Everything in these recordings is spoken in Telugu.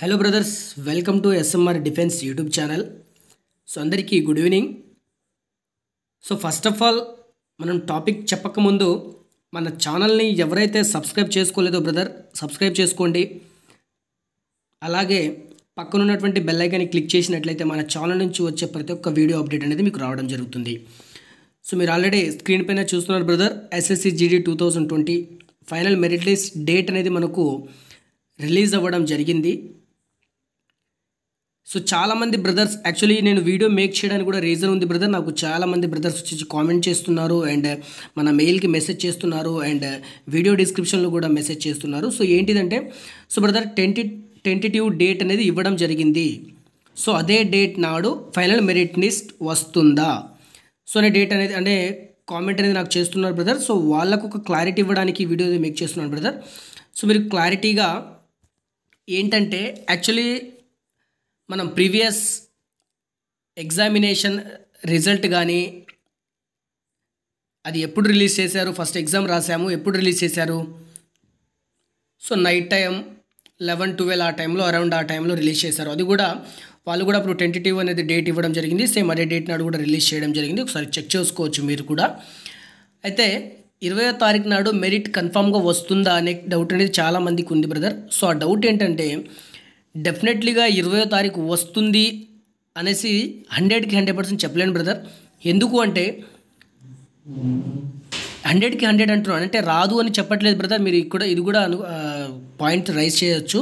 hello brothers welcome to SMR defence YouTube channel so అందరికీ good evening so first of all మనం టాపిక్ చెప్పకముందు మన ఛానల్ని ఎవరైతే సబ్స్క్రైబ్ చేసుకోలేదో బ్రదర్ సబ్స్క్రైబ్ చేసుకోండి అలాగే పక్కనున్నటువంటి బెల్ ఐకాన్ని క్లిక్ చేసినట్లయితే మన ఛానల్ నుంచి వచ్చే ప్రతి ఒక్క వీడియో అప్డేట్ అనేది మీకు రావడం జరుగుతుంది సో మీరు ఆల్రెడీ స్క్రీన్ పైన చూస్తున్నారు brother SSC GD two thousand twenty final merit list date అనేది మనకు రిలీజ్ అవ్వడం జరిగింది సో చాలా మంది బ్రదర్స్ యాక్చువల్లీ నేను వీడియో మేక్ చేయడానికి కూడా రీజన్ ఉంది బ్రదర్ నాకు చాలామంది బ్రదర్స్ వచ్చి కామెంట్ చేస్తున్నారు అండ్ మన మెయిల్కి మెసేజ్ చేస్తున్నారు అండ్ వీడియో డిస్క్రిప్షన్లో కూడా మెసేజ్ చేస్తున్నారు సో ఏంటిదంటే సో బ్రదర్ టెంటి టెంటిటివ్ డేట్ అనేది ఇవ్వడం జరిగింది సో అదే డేట్ నాడు ఫైనల్ మెరిట్ లిస్ట్ వస్తుందా సో అనే డేట్ అనేది అంటే కామెంట్ అనేది నాకు చేస్తున్నారు బ్రదర్ సో వాళ్ళకు ఒక క్లారిటీ ఇవ్వడానికి వీడియో మేక్ చేస్తున్నాను బ్రదర్ సో మీరు క్లారిటీగా ఏంటంటే యాక్చువల్లీ మనం ప్రీవియస్ ఎగ్జామినేషన్ రిజల్ట్ కానీ అది ఎప్పుడు రిలీజ్ చేశారు ఫస్ట్ ఎగ్జామ్ రాసాము ఎప్పుడు రిలీజ్ చేశారు so night time eleven twelve ఆ టైంలో అరౌండ్ ఆ టైంలో రిలీజ్ చేశారు అది కూడా వాళ్ళు కూడా అప్పుడు టెంటేటివ్ అనేది డేట్ ఇవ్వడం జరిగింది సేమ్ అదే డేట్ నాడు కూడా రిలీజ్ చేయడం జరిగింది ఒకసారి చెక్ చేసుకోవచ్చు మీరు కూడా అయితే ఇరవై తారీఖు నాడు మెరిట్ కన్ఫామ్గా వస్తుందా అనే డౌట్ అనేది చాలామందికి ఉంది బ్రదర్ సో ఆ డౌట్ ఏంటంటే డెఫినెట్లీగా ఇరవయో తారీఖు వస్తుంది అనేసి హండ్రెడ్కి హండ్రెడ్ పర్సెంట్ చెప్పలేను బ్రదర్ ఎందుకు అంటే హండ్రెడ్కి హండ్రెడ్ అంటున్నాను అంటే రాదు అని చెప్పట్లేదు బ్రదర్ మీరు ఇక్కడ ఇది కూడా అను పాయింట్ రైజ్ చేయొచ్చు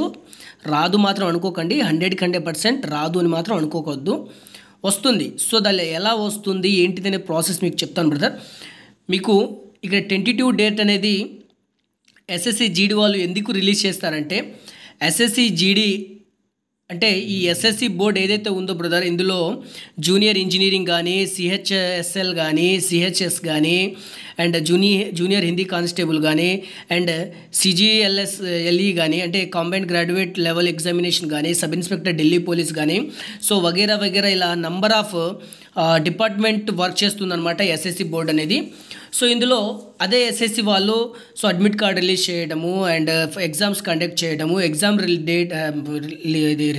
రాదు మాత్రం అనుకోకండి హండ్రెడ్కి హండ్రెడ్ పర్సెంట్ రాదు అని మాత్రం అనుకోకూడదు వస్తుంది సో దాని ఎలా వస్తుంది ఏంటిదనే ప్రాసెస్ మీకు చెప్తాను బ్రదర్ మీకు ఇక్కడ టూ డేట్ అనేది ఎస్ఎస్సి జీడీ వాళ్ళు ఎందుకు రిలీజ్ చేస్తారంటే ఎస్ఎస్సి జీడీ అంటే ఈ ఎస్ఎస్సి బోర్డ్ ఏదైతే ఉందో బ్రదర్ ఇందులో జూనియర్ ఇంజనీరింగ్ కానీ సిహెచ్ఎస్ఎల్ కానీ సిహెచ్ఎస్ కానీ and junior junior Hindi constable కానీ అండ్ సిజిఎల్ఎస్ ఎల్ఈ కానీ అంటే కాంబైన్ గ్రాడ్యుయేట్ లెవెల్ ఎగ్జామినేషన్ కానీ సబ్ ఇన్స్పెక్టర్ ఢిల్లీ పోలీస్ కానీ సో వగేరా వగేరా ఇలా నంబర్ ఆఫ్ డిపార్ట్మెంట్ వర్క్ చేస్తుందన్నమాట ఎస్ఎస్సి బోర్డు అనేది సో ఇందులో అదే ఎస్ఎస్సి వాళ్ళు సో అడ్మిట్ కార్డ్ రిలీజ్ చేయడము అండ్ ఎగ్జామ్స్ కండక్ట్ చేయడము ఎగ్జామ్ డేట్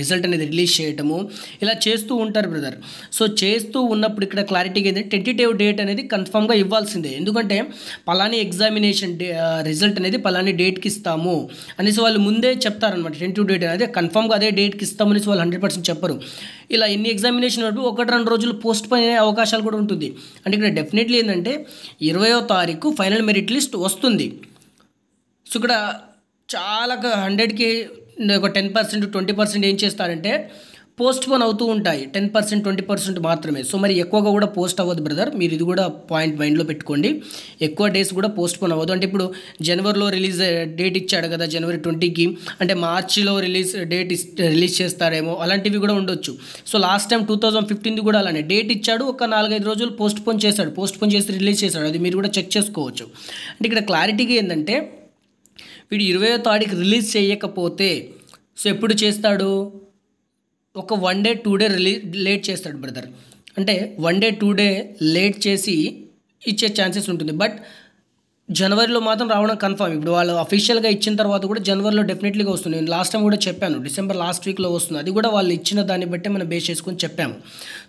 రిజల్ట్ అనేది రిలీజ్ చేయడము ఇలా చేస్తూ ఉంటారు బ్రదర్ సో చేస్తూ ఉన్నప్పుడు ఇక్కడ క్లారిటీగా ఏంటంటే టెంటిటివ్ డేట్ అనేది కన్ఫామ్గా ఇవ్వాల్సిందే ఎందుకంటే ఎందుకంటే పలాని ఎగ్జామినేషన్ రిజల్ట్ అనేది పలాని డేట్కి ఇస్తాము అనేసి వాళ్ళు ముందే చెప్తారనమాట టెంటివ్ డేట్ అనేది కన్ఫామ్గా అదే డేట్కి అనేసి వాళ్ళు హండ్రెడ్ పర్సెంట్ చెప్పరు ఇలా ఎన్ని ఎగ్జామినేషన్ వరకు ఒకటి రెండు రోజులు పోస్ట్ పోయిన అవకాశాలు కూడా ఉంటుంది అంటే ఇక్కడ డెఫినెట్లీ ఏంటంటే ఇరవయో తారీఖు ఫైనల్ మెరిట్ లిస్ట్ వస్తుంది సో ఇక్కడ చాలా హండ్రెడ్కి ఒక టెన్ పర్సెంట్ ట్వంటీ పర్సెంట్ ఏం చేస్తారంటే పోస్ట్ పోన్ అవుతూ ఉంటాయి టెన్ పర్సెంట్ ట్వంటీ పర్సెంట్ మాత్రమే సో మరి ఎక్కువగా కూడా పోస్ట్ అవ్వదు బ్రదర్ మీరు ఇది కూడా పాయింట్ మైండ్లో పెట్టుకోండి ఎక్కువ డేస్ కూడా పోస్ట్ పోన్ అవ్వదు అంటే ఇప్పుడు జనవరిలో రిలీజ్ డేట్ ఇచ్చాడు కదా జనవరి ట్వంటీకి అంటే మార్చిలో రిలీజ్ డేట్ రిలీజ్ చేస్తారేమో అలాంటివి కూడా ఉండొచ్చు so last time two thousand ఫిఫ్టీన్ది కూడా అలానే డేట్ ఇచ్చాడు ఒక నాలుగైదు రోజులు పోస్ట్ పోన్ చేశాడు పోస్ట్ పోన్ చేసి రిలీజ్ చేశాడు అది మీరు కూడా చెక్ చేసుకోవచ్చు అంటే ఇక్కడ క్లారిటీగా ఏంటంటే వీడు ఇరవయో తారీఖు రిలీజ్ చేయకపోతే సో ఎప్పుడు చేస్తాడు ఒక వన్ డే టూ డే రిలీ లేట్ చేస్తాడు బ్రదర్ అంటే one day two day late చేసి ఇచ్చే ఛాన్సెస్ ఉంటుంది బట్ జనవరిలో మాత్రం రావడం కన్ఫామ్ ఇప్పుడు వాళ్ళు అఫీషియల్గా ఇచ్చిన తర్వాత కూడా జనవరిలో డెఫినెట్లీగా వస్తుంది నేను లాస్ట్ టైం కూడా చెప్పాను డిసెంబర్ లాస్ట్ వీక్లో వస్తుంది అది కూడా వాళ్ళు ఇచ్చిన దాన్ని బట్టి మనం బేస్ చేసుకొని చెప్పాము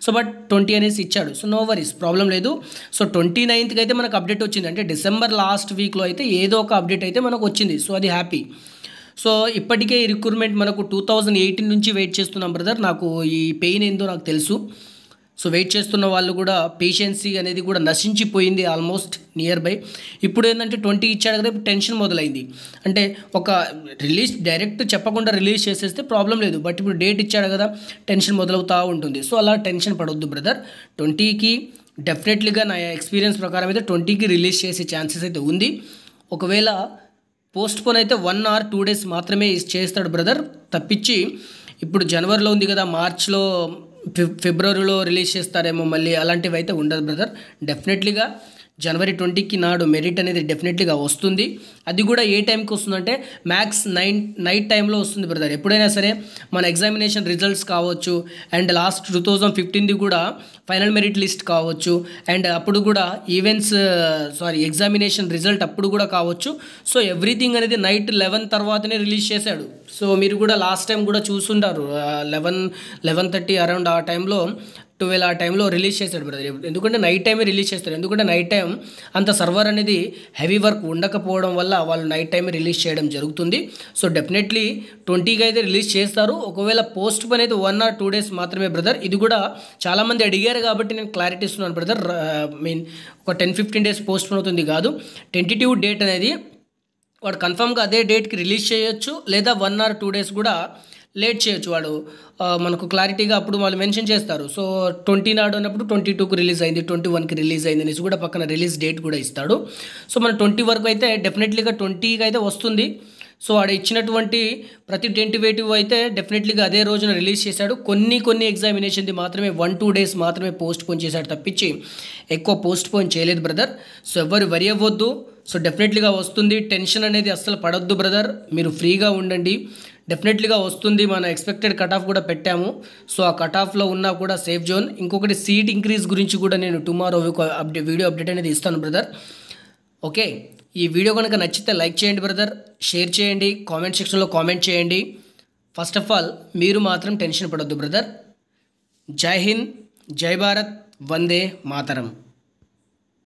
సో బట్ ట్వంటీ అనేసి ఇచ్చాడు సో నో వరీస్ ప్రాబ్లం లేదు సో ట్వంటీ నైన్త్కి అయితే మనకు అప్డేట్ వచ్చింది అంటే డిసెంబర్ లాస్ట్ వీక్లో అయితే ఏదో ఒక అప్డేట్ అయితే మనకు వచ్చింది సో అది హ్యాపీ సో ఇప్పటికే ఈ రిక్రూట్మెంట్ మనకు టూ థౌజండ్ ఎయిటీన్ నుంచి వెయిట్ చేస్తున్నాం బ్రదర్ నాకు ఈ పెయిన్ ఏందో నాకు తెలుసు సో వెయిట్ చేస్తున్న వాళ్ళు కూడా పేషెన్సీ అనేది కూడా నశించిపోయింది ఆల్మోస్ట్ నియర్ బై ఇప్పుడు ఏంటంటే ట్వంటీ ఇచ్చాడు కదా ఇప్పుడు టెన్షన్ మొదలైంది అంటే ఒక రిలీజ్ డైరెక్ట్ చెప్పకుండా రిలీజ్ చేసేస్తే ప్రాబ్లం లేదు బట్ ఇప్పుడు డేట్ ఇచ్చాడు కదా టెన్షన్ మొదలవుతూ ఉంటుంది సో అలా టెన్షన్ పడవద్దు బ్రదర్ ట్వంటీకి డెఫినెట్లీగా నా ఎక్స్పీరియన్స్ ప్రకారం అయితే ట్వంటీకి రిలీజ్ చేసే ఛాన్సెస్ అయితే ఉంది ఒకవేళ పోస్ట్ పోన్ అయితే వన్ ఆర్ టూ డేస్ మాత్రమే చేస్తాడు బ్రదర్ తప్పించి ఇప్పుడు జనవరిలో ఉంది కదా మార్చ్లో ఫిబ్రవరిలో రిలీజ్ చేస్తారేమో మళ్ళీ అలాంటివి అయితే ఉండదు బ్రదర్ డెఫినెట్లీగా జనవరి ట్వంటీకి నాడు మెరిట్ అనేది డెఫినెట్లీగా వస్తుంది అది కూడా ఏ టైంకి వస్తుందంటే మ్యాక్స్ నైన్ నైట్ టైంలో వస్తుంది బ్రదర్ ఎప్పుడైనా సరే మన ఎగ్జామినేషన్ రిజల్ట్స్ కావచ్చు అండ్ లాస్ట్ టూ థౌజండ్ ఫిఫ్టీన్ది కూడా ఫైనల్ మెరిట్ లిస్ట్ కావచ్చు అండ్ అప్పుడు కూడా ఈవెంట్స్ సారీ ఎగ్జామినేషన్ రిజల్ట్ అప్పుడు కూడా కావచ్చు సో ఎవ్రీథింగ్ అనేది నైట్ లెవెన్ తర్వాతనే రిలీజ్ చేశాడు సో మీరు కూడా లాస్ట్ టైం కూడా చూసుంటారు లెవెన్ లెవెన్ థర్టీ అరౌండ్ ఆ టైంలో ట్వెల్వ్ ఆ టైంలో రిలీజ్ చేశాడు బ్రదర్ ఎందుకంటే నైట్ టైమే రిలీజ్ చేస్తారు ఎందుకంటే నైట్ టైం అంత సర్వర్ అనేది హెవీ వర్క్ ఉండకపోవడం వల్ల వాళ్ళు నైట్ టైమే రిలీజ్ చేయడం జరుగుతుంది సో డెఫినెట్లీ ట్వంటీకి అయితే రిలీజ్ చేస్తారు ఒకవేళ పోస్ట్ పని అయితే వన్ ఆర్ టూ డేస్ మాత్రమే బ్రదర్ ఇది కూడా చాలామంది అడిగారు కాబట్టి నేను క్లారిటీ ఇస్తున్నాను బ్రదర్ మీన్ ఒక ten fifteen days postpone అవుతుంది కాదు టెంటిటివ్ డేట్ అనేది వాడు కన్ఫామ్గా అదే డేట్కి రిలీజ్ చేయొచ్చు లేదా వన్ ఆర్ టూ డేస్ కూడా లేట్ చేయొచ్చు వాడు మనకు క్లారిటీగా అప్పుడు వాళ్ళు మెన్షన్ చేస్తారు సో ట్వంటీ నాడు అన్నప్పుడు ట్వంటీ టూకి రిలీజ్ అయింది ట్వంటీ వన్కి రిలీజ్ అయింది అనేసి కూడా పక్కన రిలీజ్ డేట్ కూడా ఇస్తాడు సో మన ట్వంటీ వరకు అయితే డెఫినెట్లీగా ట్వంటీకి అయితే వస్తుంది సో వాడు ఇచ్చినటువంటి ప్రతి టెంటివేటివ్ అయితే డెఫినెట్లీగా అదే రోజున రిలీజ్ చేశాడు కొన్ని కొన్ని ఎగ్జామినేషన్ది మాత్రమే వన్ టూ డేస్ మాత్రమే పోస్ట్ పోన్ చేశాడు తప్పించి ఎక్కువ పోస్ట్ పోన్ చేయలేదు బ్రదర్ సో ఎవరు వరి అవ్వద్దు సో డెఫినెట్లీగా వస్తుంది టెన్షన్ అనేది అస్సలు పడొద్దు బ్రదర్ మీరు ఫ్రీగా ఉండండి డెఫినెట్లీగా వస్తుంది మన ఎక్స్పెక్టెడ్ కట్ ఆఫ్ కూడా పెట్టాము సో ఆ కట్ ఆఫ్లో ఉన్నా కూడా సేఫ్ జోన్ ఇంకొకటి సీట్ ఇంక్రీజ్ గురించి కూడా నేను టుమారో అప్డే వీడియో అప్డేట్ అనేది ఇస్తాను బ్రదర్ ఓకే ఈ వీడియో కనుక నచ్చితే లైక్ చేయండి బ్రదర్ షేర్ చేయండి కామెంట్ సెక్షన్లో కామెంట్ చేయండి ఫస్ట్ ఆఫ్ ఆల్ మీరు మాత్రం టెన్షన్ పడొద్దు బ్రదర్ జై హింద్ జై భారత్ వందే మాతరం